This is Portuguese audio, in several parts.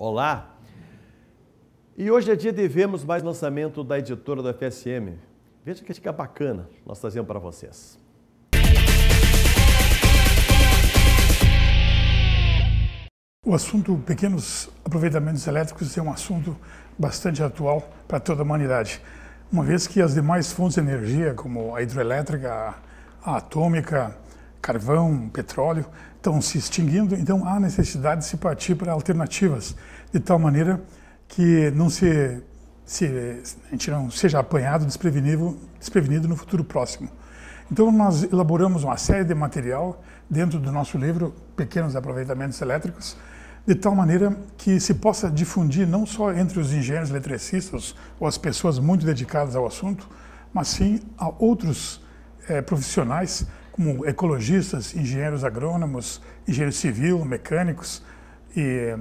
Olá! E hoje é dia de vermos mais lançamento da editora da FSM. Veja que dica bacana nós trazemos para vocês. O assunto pequenos aproveitamentos elétricos é um assunto bastante atual para toda a humanidade, uma vez que as demais fontes de energia, como a hidrelétrica, a atômica, carvão, petróleo, estão se extinguindo, então há necessidade de se partir para alternativas, de tal maneira que não se, se a gente não seja apanhado desprevenido, desprevenido no futuro próximo. Então nós elaboramos uma série de material dentro do nosso livro Pequenos Aproveitamentos Elétricos, de tal maneira que se possa difundir não só entre os engenheiros eletricistas ou as pessoas muito dedicadas ao assunto, mas sim a outros eh, profissionais como ecologistas, engenheiros agrônomos, engenheiro civil, mecânicos, e,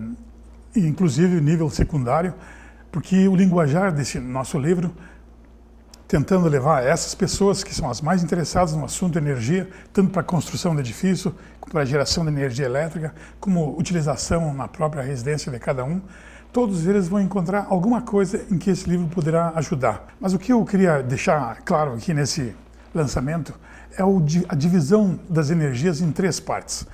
e inclusive nível secundário, porque o linguajar desse nosso livro, tentando levar essas pessoas que são as mais interessadas no assunto de energia, tanto para a construção de edifício, como para a geração de energia elétrica, como utilização na própria residência de cada um, todos eles vão encontrar alguma coisa em que esse livro poderá ajudar. Mas o que eu queria deixar claro aqui nesse lançamento é a divisão das energias em três partes.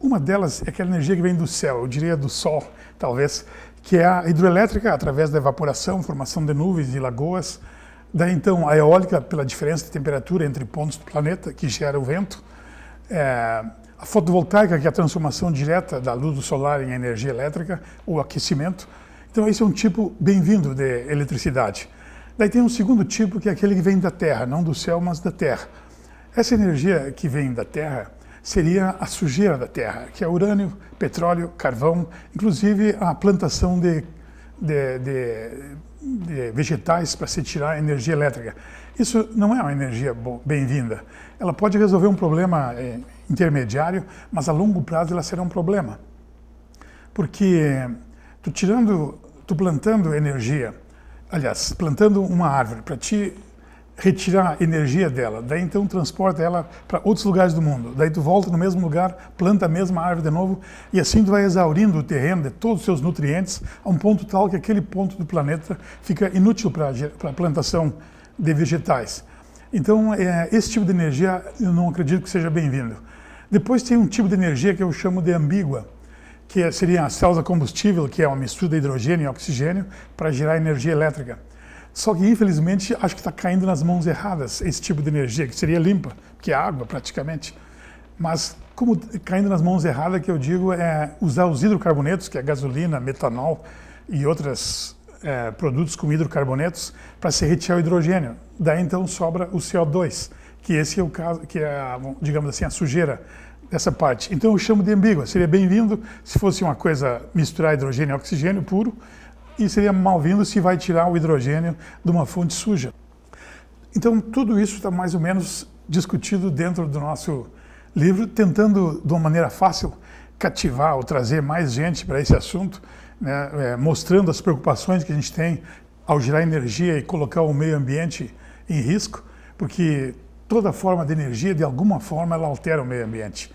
Uma delas é aquela energia que vem do céu, eu diria do sol, talvez, que é a hidroelétrica, através da evaporação, formação de nuvens e lagoas. Daí, então, a eólica, pela diferença de temperatura entre pontos do planeta, que gera o vento. É, a fotovoltaica, que é a transformação direta da luz do solar em energia elétrica, ou aquecimento. Então, esse é um tipo bem-vindo de eletricidade. Daí tem um segundo tipo, que é aquele que vem da Terra, não do céu, mas da Terra. Essa energia que vem da Terra seria a sujeira da Terra, que é urânio, petróleo, carvão, inclusive a plantação de, de, de, de vegetais para se tirar energia elétrica. Isso não é uma energia bem-vinda. Ela pode resolver um problema eh, intermediário, mas a longo prazo ela será um problema. Porque tu tirando, tu plantando energia aliás, plantando uma árvore para te retirar energia dela, daí então transporta ela para outros lugares do mundo, daí tu volta no mesmo lugar, planta a mesma árvore de novo e assim tu vai exaurindo o terreno de todos os seus nutrientes a um ponto tal que aquele ponto do planeta fica inútil para a plantação de vegetais. Então é, esse tipo de energia eu não acredito que seja bem-vindo. Depois tem um tipo de energia que eu chamo de ambígua, que seriam as células a combustível, que é uma mistura de hidrogênio e oxigênio para gerar energia elétrica. Só que, infelizmente, acho que está caindo nas mãos erradas esse tipo de energia, que seria limpa, que é água praticamente. Mas, como caindo nas mãos erradas, que eu digo é usar os hidrocarbonetos, que é gasolina, metanol e outros é, produtos com hidrocarbonetos, para se retirar o hidrogênio. Daí, então, sobra o CO2, que esse é o caso, que é, digamos assim, a sujeira dessa parte. Então eu chamo de ambígua. Seria bem-vindo se fosse uma coisa misturar hidrogênio e oxigênio puro, e seria mal-vindo se vai tirar o hidrogênio de uma fonte suja. Então tudo isso está mais ou menos discutido dentro do nosso livro, tentando de uma maneira fácil cativar ou trazer mais gente para esse assunto, né? é, mostrando as preocupações que a gente tem ao gerar energia e colocar o meio ambiente em risco, porque toda forma de energia, de alguma forma, ela altera o meio ambiente.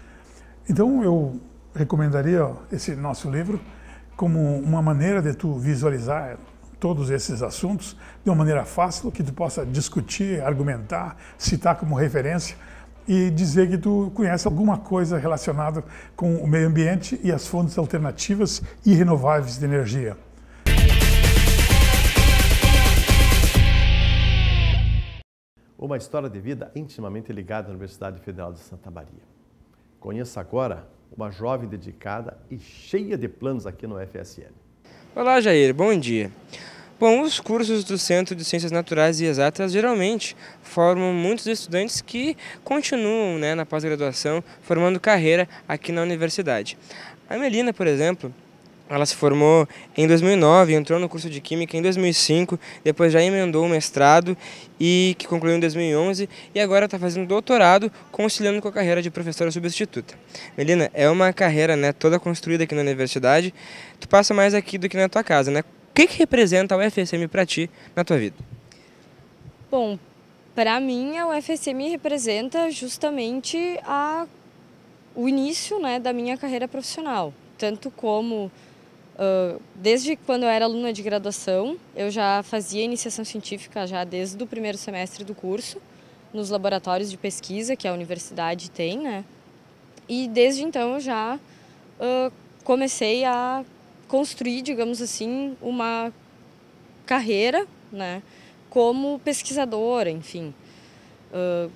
Então eu recomendaria esse nosso livro como uma maneira de tu visualizar todos esses assuntos de uma maneira fácil, que tu possa discutir, argumentar, citar como referência e dizer que tu conhece alguma coisa relacionada com o meio ambiente e as fontes alternativas e renováveis de energia. Uma história de vida intimamente ligada à Universidade Federal de Santa Maria. Conheça agora uma jovem dedicada e cheia de planos aqui no FSN. Olá, Jair, bom dia. Bom, os cursos do Centro de Ciências Naturais e Exatas geralmente formam muitos estudantes que continuam né, na pós-graduação, formando carreira aqui na universidade. A Melina, por exemplo, ela se formou em 2009, entrou no curso de Química em 2005, depois já emendou o mestrado e que concluiu em 2011 e agora está fazendo doutorado conciliando com a carreira de professora substituta. Melina, é uma carreira né, toda construída aqui na universidade, tu passa mais aqui do que na tua casa, né? O que, que representa a UFSM para ti na tua vida? Bom, para mim a UFSM representa justamente a, o início né, da minha carreira profissional, tanto como ah, desde quando eu era aluna de graduação, eu já fazia iniciação científica já desde o primeiro semestre do curso, nos laboratórios de pesquisa que a universidade tem, né? E desde então eu já uh, comecei a construir, digamos assim, uma carreira, né? Como pesquisadora, enfim. Uh,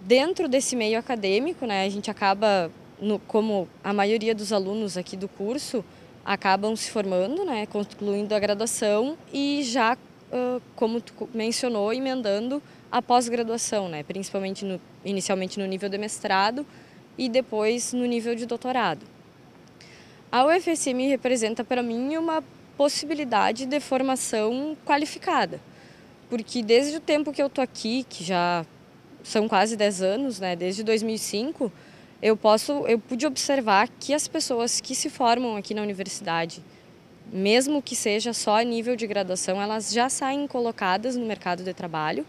dentro desse meio acadêmico, né? A gente acaba, no, como a maioria dos alunos aqui do curso, acabam se formando, né, concluindo a graduação e já, como tu mencionou, emendando a pós-graduação, né, principalmente no, inicialmente no nível de mestrado e depois no nível de doutorado. A UFSM representa para mim uma possibilidade de formação qualificada, porque desde o tempo que eu estou aqui, que já são quase 10 anos, né, desde 2005, eu posso, eu pude observar que as pessoas que se formam aqui na universidade, mesmo que seja só a nível de graduação, elas já saem colocadas no mercado de trabalho.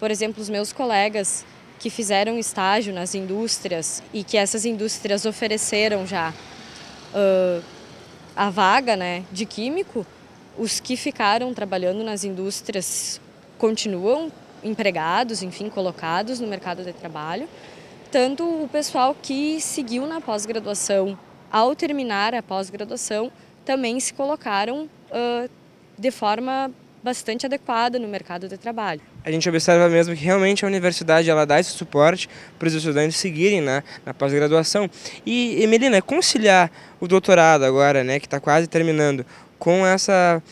Por exemplo, os meus colegas que fizeram estágio nas indústrias e que essas indústrias ofereceram já uh, a vaga né, de químico, os que ficaram trabalhando nas indústrias continuam empregados, enfim, colocados no mercado de trabalho tanto o pessoal que seguiu na pós-graduação, ao terminar a pós-graduação, também se colocaram uh, de forma bastante adequada no mercado de trabalho. A gente observa mesmo que realmente a universidade ela dá esse suporte para os estudantes seguirem né, na pós-graduação. E, Emelina, conciliar o doutorado agora, né, que está quase terminando, com essa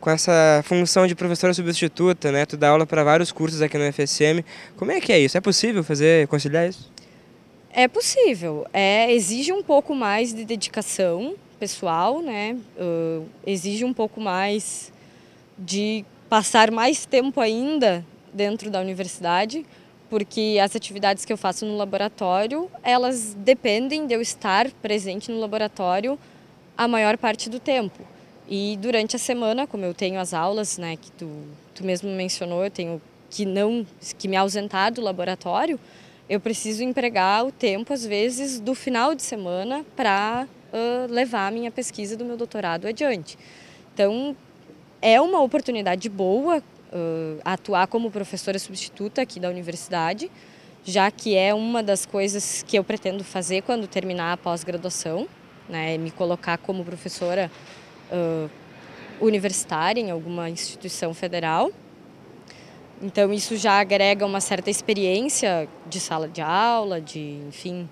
com essa função de professora substituta, né? Tu dá aula para vários cursos aqui no FSM. Como é que é isso? É possível fazer conciliar isso? É possível. É, exige um pouco mais de dedicação pessoal, né? Uh, exige um pouco mais de passar mais tempo ainda dentro da universidade, porque as atividades que eu faço no laboratório, elas dependem de eu estar presente no laboratório a maior parte do tempo. E durante a semana, como eu tenho as aulas, né, que tu, tu mesmo mencionou, eu tenho que não que me ausentar do laboratório, eu preciso empregar o tempo às vezes do final de semana para uh, levar a minha pesquisa do meu doutorado adiante. Então, é uma oportunidade boa uh, atuar como professora substituta aqui da universidade, já que é uma das coisas que eu pretendo fazer quando terminar a pós-graduação, né, me colocar como professora uh, universitária, em alguma instituição federal. Então isso já agrega uma certa experiência de sala de aula, de, enfim,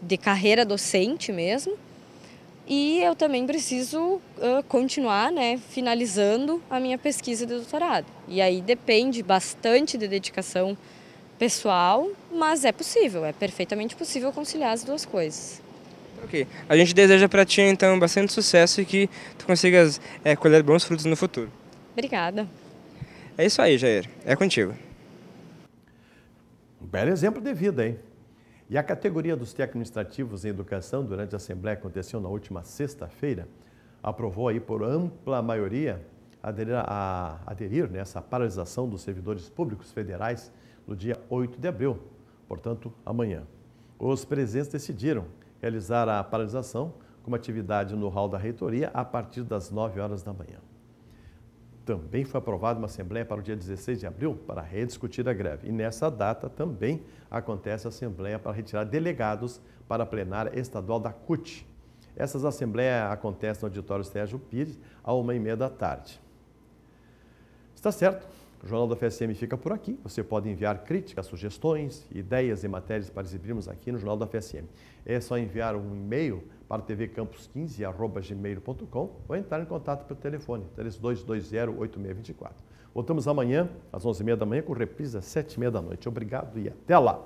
de carreira docente mesmo. E eu também preciso uh, continuar, né, finalizando a minha pesquisa de doutorado. E aí depende bastante de dedicação pessoal, mas é possível, é perfeitamente possível conciliar as duas coisas. Ok. A gente deseja para ti, então, bastante sucesso e que tu consigas é, colher bons frutos no futuro. Obrigada. É isso aí, Jair. É contigo. Um belo exemplo de vida, hein? E a categoria dos técnicos administrativos em educação, durante a Assembleia que aconteceu na última sexta-feira, aprovou aí por ampla maioria aderir, a, aderir nessa né, paralisação dos servidores públicos federais no dia 8 de abril, portanto, amanhã. Os presentes decidiram realizar a paralisação como atividade no hall da reitoria a partir das 9 horas da manhã. Também foi aprovada uma assembleia para o dia 16 de abril para rediscutir a greve. E nessa data também acontece a assembleia para retirar delegados para a plenária estadual da CUT. Essas assembleias acontecem no auditório Sérgio Pires, a uma e meia da tarde. Está certo? O Jornal da FSM fica por aqui. Você pode enviar críticas, sugestões, ideias e matérias para exibirmos aqui no Jornal da FSM. É só enviar um e-mail para tvcampus15.gmail.com ou entrar em contato pelo telefone 3220-8624. Voltamos amanhã, às 11h30 da manhã, com reprisa às 7h30 da noite. Obrigado e até lá!